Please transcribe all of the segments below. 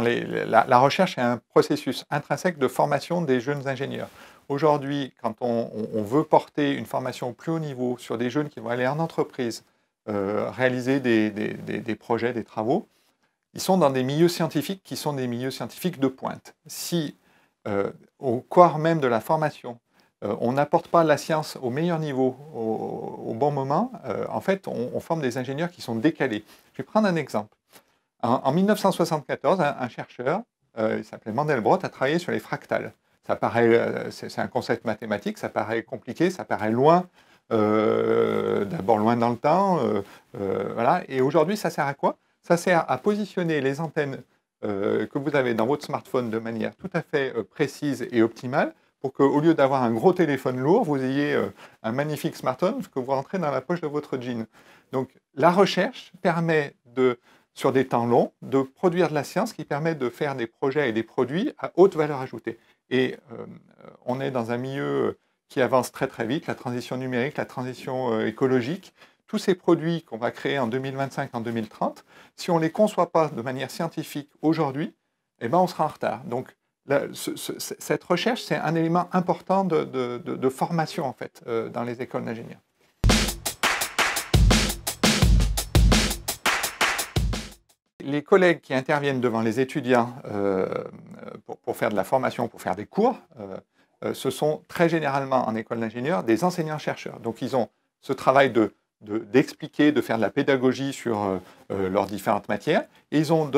la, recherche est un processus intrinsèque de formation des jeunes ingénieurs. Aujourd'hui, quand on, veut porter une formation au plus haut niveau sur des jeunes qui vont aller en entreprise, euh, réaliser des, projets, des travaux, ils sont dans des milieux scientifiques qui sont des milieux scientifiques de pointe. Si euh, au corps même de la formation, euh, on n'apporte pas la science au meilleur niveau, au, bon moment, en fait, on, on forme des ingénieurs qui sont décalés. Je vais prendre un exemple. En, 1974, un, chercheur, euh, il s'appelait Mandelbrot, a travaillé sur les fractales. Ça paraît, euh, c'est un concept mathématique, ça paraît compliqué, ça paraît loin, euh, d'abord loin dans le temps, euh, voilà. Et aujourd'hui, ça sert à quoi Ça sert à positionner les antennes que vous avez dans votre smartphone de manière tout à fait précise et optimale pour qu'au lieu d'avoir un gros téléphone lourd, vous ayez un magnifique smartphone que vous rentrez dans la poche de votre jean. Donc la recherche permet de sur des temps longs, de produire de la science qui permet de faire des projets et des produits à haute valeur ajoutée. Et euh, on est dans un milieu qui avance très très vite, la transition numérique, la transition euh, écologique. Tous ces produits qu'on va créer en 2025, en 2030, si on ne les conçoit pas de manière scientifique aujourd'hui, eh ben on sera en retard. Donc cette recherche, c'est un élément important de, formation en fait euh, dans les écoles d'ingénieurs. les collègues qui interviennent devant les étudiants euh, pour, faire de la formation, pour faire des cours, euh, euh, ce sont très généralement en école d'ingénieur des enseignants-chercheurs. Donc ils ont ce travail de d'expliquer, de, faire de la pédagogie sur leurs différentes matières. Et ils ont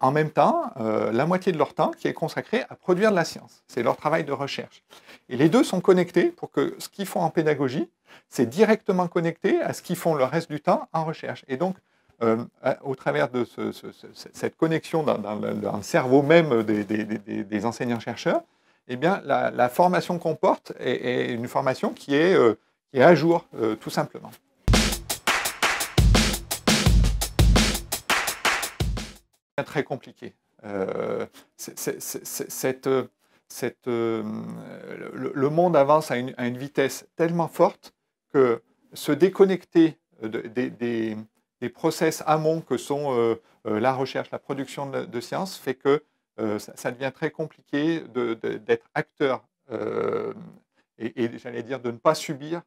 en, même temps la moitié de leur temps qui est consacrée à produire de la science. C'est leur travail de recherche. Et les deux sont connectés pour que ce qu'ils font en pédagogie, c'est directement connecté à ce qu'ils font le reste du temps en recherche. Et donc, euh, euh, au travers de cette connexion dans, le, cerveau même des, enseignants-chercheurs, eh bien, la, formation qu'on porte est, une formation qui est, euh, qui est à jour, tout simplement. C'est Très compliqué. le, monde avance à une, vitesse tellement forte que se déconnecter des... Des process amont que sont euh, euh, la recherche, la production de, de sciences, fait que euh, ça, devient très compliqué d'être acteur et, j'allais dire de ne pas subir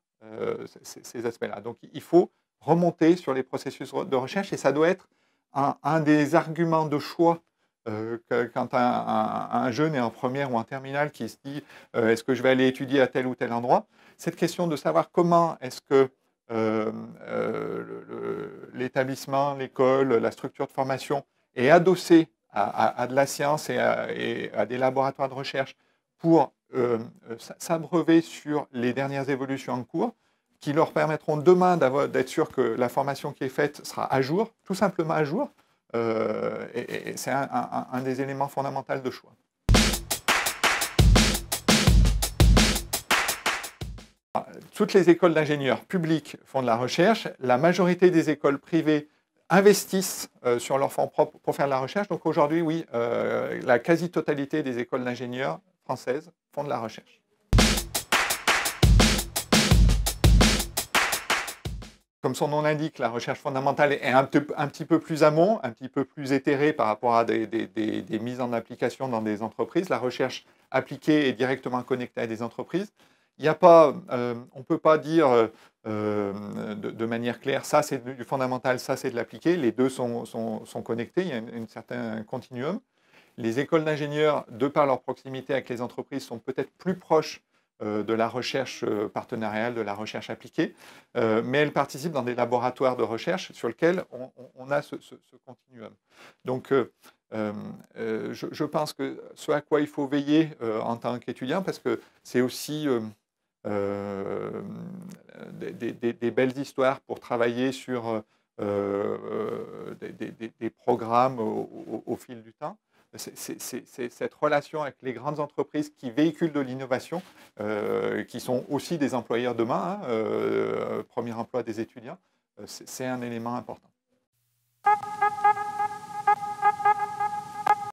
ces, aspects-là. Donc il faut remonter sur les processus de recherche et ça doit être un, des arguments de choix quand un, jeune est en première ou en terminale qui se dit est-ce que je vais aller étudier à tel ou tel endroit Cette question de savoir comment est-ce que le, l'établissement, l'école, la structure de formation est adossée à, de la science et à, des laboratoires de recherche pour euh, euh, s'abreuver sur les dernières évolutions en cours, qui leur permettront demain d'être sûr que la formation qui est faite sera à jour, tout simplement à jour. Euh, et, c'est un, des éléments fondamentaux de choix. Toutes les écoles d'ingénieurs publiques font de la recherche. La majorité des écoles privées investissent euh, sur leur fonds propre pour faire de la recherche. Donc aujourd'hui, oui, euh, la quasi-totalité des écoles d'ingénieurs françaises font de la recherche. Comme son nom l'indique, la recherche fondamentale est un, petit peu plus amont, un petit peu plus éthérée par rapport à des mises en application dans des entreprises. La recherche appliquée est directement connectée à des entreprises. Il n'y a pas, euh, on ne peut pas dire euh, euh, de, manière claire, ça c'est du fondamental, ça c'est de l'appliqué. Les deux sont, sont, sont, connectés, il y a un certain continuum. Les écoles d'ingénieurs, de par leur proximité avec les entreprises, sont peut-être plus proches de la recherche partenariale, de la recherche appliquée, mais elles participent dans des laboratoires de recherche sur lesquels on, a ce, continuum. Donc, je, je, pense que ce à quoi il faut veiller en tant qu'étudiant, parce que c'est aussi euh, des, belles histoires pour travailler sur euh, euh, des, programmes au, fil du temps. C'est cette relation avec les grandes entreprises qui véhiculent de l'innovation, qui sont aussi des employeurs demain, hein, premier emploi des étudiants, c'est un élément important.